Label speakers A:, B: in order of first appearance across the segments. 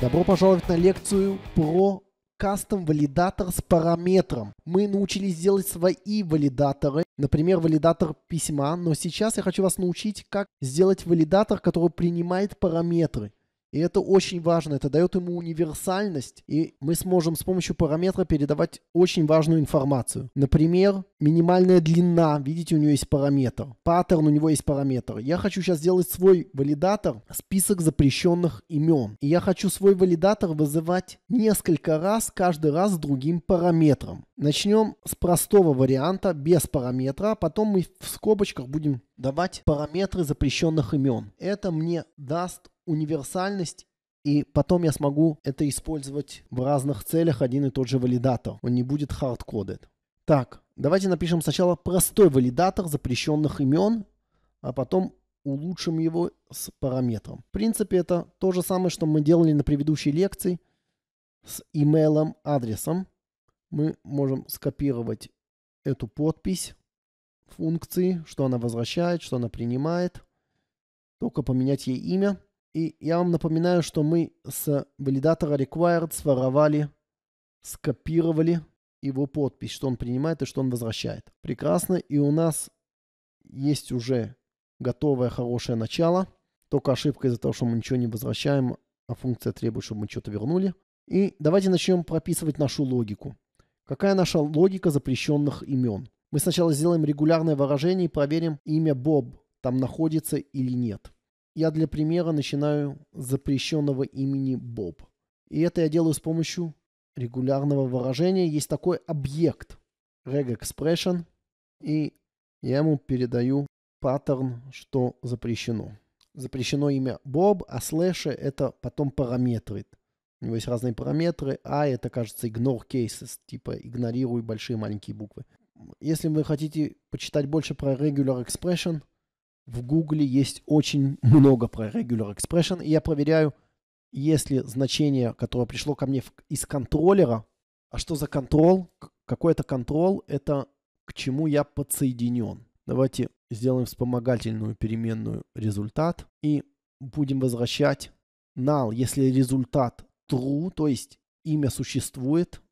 A: Добро пожаловать на лекцию про кастом валидатор с параметром. Мы научились делать свои валидаторы, например, валидатор письма, но сейчас я хочу вас научить, как сделать валидатор, который принимает параметры. И это очень важно, это дает ему универсальность, и мы сможем с помощью параметра передавать очень важную информацию. Например, минимальная длина, видите, у нее есть параметр, паттерн у него есть параметр. Я хочу сейчас сделать свой валидатор, список запрещенных имен. И я хочу свой валидатор вызывать несколько раз, каждый раз с другим параметром. Начнем с простого варианта, без параметра, а потом мы в скобочках будем давать параметры запрещенных имен. Это мне даст универсальность и потом я смогу это использовать в разных целях один и тот же валидатор. Он не будет хардкодед. Так, давайте напишем сначала простой валидатор запрещенных имен, а потом улучшим его с параметром. В принципе, это то же самое, что мы делали на предыдущей лекции с имейлом адресом. Мы можем скопировать эту подпись функции, что она возвращает, что она принимает. Только поменять ей имя. И я вам напоминаю, что мы с валидатора required своровали, скопировали его подпись, что он принимает и что он возвращает. Прекрасно. И у нас есть уже готовое хорошее начало. Только ошибка из-за того, что мы ничего не возвращаем, а функция требует, чтобы мы что-то вернули. И давайте начнем прописывать нашу логику. Какая наша логика запрещенных имен? Мы сначала сделаем регулярное выражение и проверим имя Боб там находится или нет я для примера начинаю с запрещенного имени Боб. И это я делаю с помощью регулярного выражения. Есть такой объект reg expression, и я ему передаю паттерн, что запрещено. Запрещено имя Боб, а слэши это потом параметры. У него есть разные параметры. А это, кажется, ignore cases, типа игнорируй большие маленькие буквы. Если вы хотите почитать больше про regular expression – в Гугле есть очень много про regular expression, и я проверяю, если значение, которое пришло ко мне из контроллера, а что за контрол? Какой это контрол? Это к чему я подсоединен. Давайте сделаем вспомогательную переменную результат и будем возвращать null, если результат true, то есть имя существует,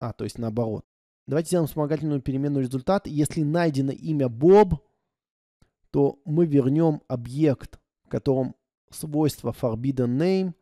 A: а, то есть наоборот. Давайте сделаем вспомогательную переменную результат. Если найдено имя Боб, то мы вернем объект, в котором свойство forbidden name,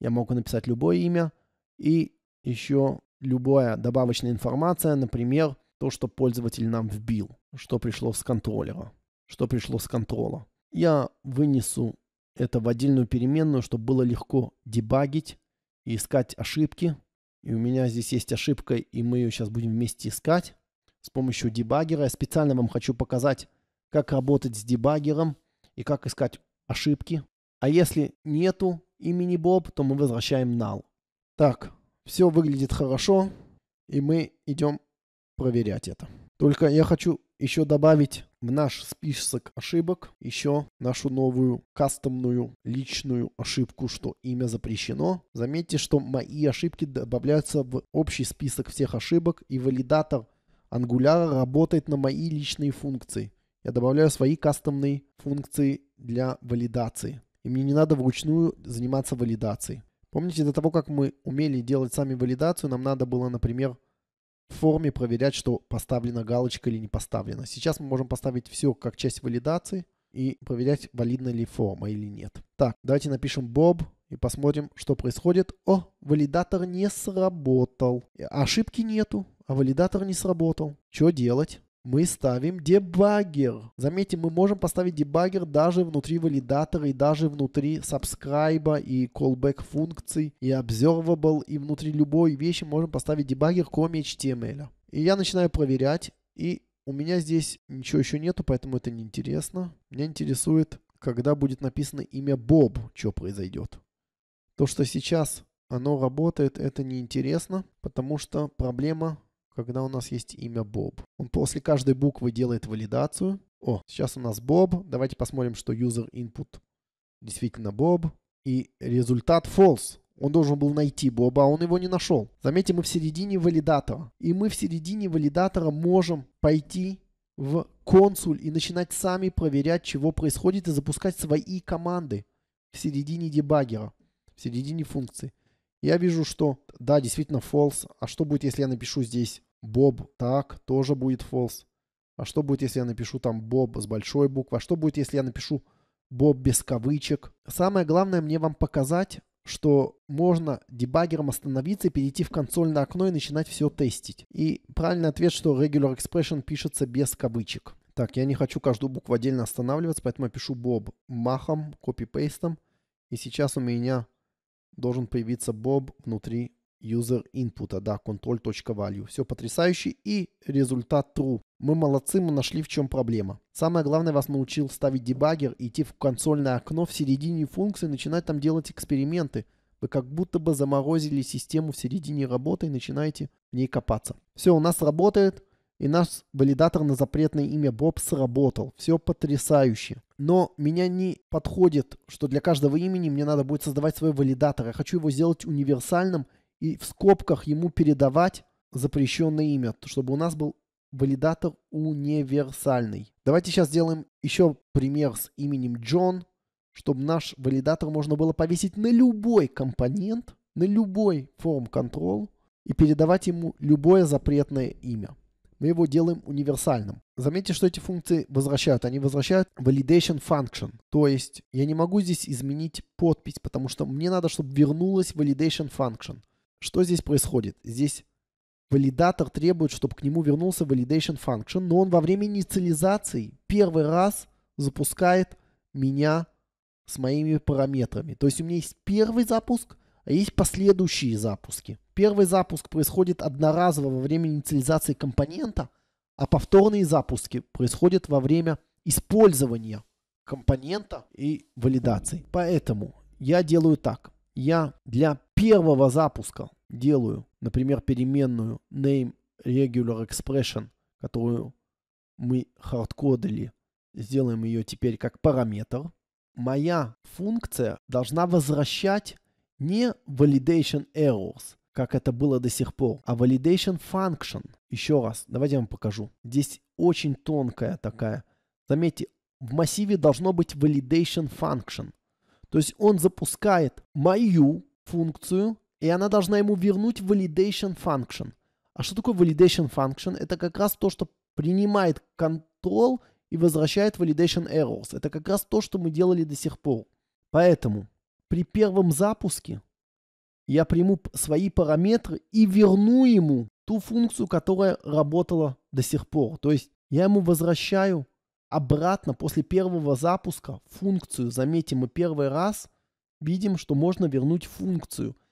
A: я могу написать любое имя, и еще любая добавочная информация, например, то, что пользователь нам вбил, что пришло с контроллера, что пришло с контрола. Я вынесу это в отдельную переменную, чтобы было легко дебагить и искать ошибки. И у меня здесь есть ошибка, и мы ее сейчас будем вместе искать с помощью дебагера. Я специально вам хочу показать, как работать с дебаггером и как искать ошибки. А если нету имени Боб, то мы возвращаем null. Так, все выглядит хорошо, и мы идем проверять это. Только я хочу еще добавить в наш список ошибок еще нашу новую кастомную личную ошибку, что имя запрещено. Заметьте, что мои ошибки добавляются в общий список всех ошибок, и валидатор Angular работает на мои личные функции я добавляю свои кастомные функции для валидации. И мне не надо вручную заниматься валидацией. Помните, до того, как мы умели делать сами валидацию, нам надо было, например, в форме проверять, что поставлена галочка или не поставлена. Сейчас мы можем поставить все как часть валидации и проверять, валидна ли форма или нет. Так, давайте напишем Bob и посмотрим, что происходит. О, валидатор не сработал. Ошибки нету, а валидатор не сработал. Что делать? мы ставим дебаггер. Заметьте, мы можем поставить дебаггер даже внутри валидатора и даже внутри subscribe и callback функций и observable и внутри любой вещи можем поставить дебаггер, кроме HTML. И я начинаю проверять и у меня здесь ничего еще нету, поэтому это не интересно. Меня интересует, когда будет написано имя Боб, что произойдет. То, что сейчас оно работает, это неинтересно, потому что проблема когда у нас есть имя Боб. Он после каждой буквы делает валидацию. О, сейчас у нас Боб. Давайте посмотрим, что user input действительно Боб. И результат false. Он должен был найти Боба, а он его не нашел. Заметьте, мы в середине валидатора. И мы в середине валидатора можем пойти в консуль и начинать сами проверять, чего происходит, и запускать свои команды в середине дебаггера, в середине функции я вижу, что да, действительно false. А что будет, если я напишу здесь Боб так, тоже будет false. А что будет, если я напишу там Боб с большой буквы? А что будет, если я напишу Боб без кавычек? Самое главное мне вам показать, что можно дебаггером остановиться перейти в консольное окно и начинать все тестить. И правильный ответ, что regular expression пишется без кавычек. Так, я не хочу каждую букву отдельно останавливаться, поэтому я пишу Боб махом, копипейстом. И сейчас у меня должен появиться Bob внутри user input, да, control.value. Все потрясающе. И результат true. Мы молодцы, мы нашли в чем проблема. Самое главное, вас научил ставить дебаггер, идти в консольное окно в середине функции, начинать там делать эксперименты. Вы как будто бы заморозили систему в середине работы и начинаете в ней копаться. Все, у нас работает. И наш валидатор на запретное имя Боб сработал. Все потрясающе. Но меня не подходит, что для каждого имени мне надо будет создавать свой валидатор. Я хочу его сделать универсальным и в скобках ему передавать запрещенное имя, чтобы у нас был валидатор универсальный. Давайте сейчас сделаем еще пример с именем Джон, чтобы наш валидатор можно было повесить на любой компонент, на любой форм control и передавать ему любое запретное имя мы его делаем универсальным. Заметьте, что эти функции возвращают. Они возвращают validation function. То есть я не могу здесь изменить подпись, потому что мне надо, чтобы вернулась validation function. Что здесь происходит? Здесь валидатор требует, чтобы к нему вернулся validation function, но он во время инициализации первый раз запускает меня с моими параметрами. То есть у меня есть первый запуск есть последующие запуски. Первый запуск происходит одноразово во время инициализации компонента, а повторные запуски происходят во время использования компонента и валидации. Поэтому я делаю так. Я для первого запуска делаю, например, переменную name regular expression, которую мы хардкодили, сделаем ее теперь как параметр. Моя функция должна возвращать не validation errors, как это было до сих пор, а validation function. Еще раз, давайте я вам покажу. Здесь очень тонкая такая. Заметьте, в массиве должно быть validation function. То есть он запускает мою функцию, и она должна ему вернуть validation function. А что такое validation function? Это как раз то, что принимает control и возвращает validation errors. Это как раз то, что мы делали до сих пор. Поэтому при первом запуске я приму свои параметры и верну ему ту функцию, которая работала до сих пор. То есть я ему возвращаю обратно после первого запуска функцию. Заметим, мы первый раз видим, что можно вернуть функцию –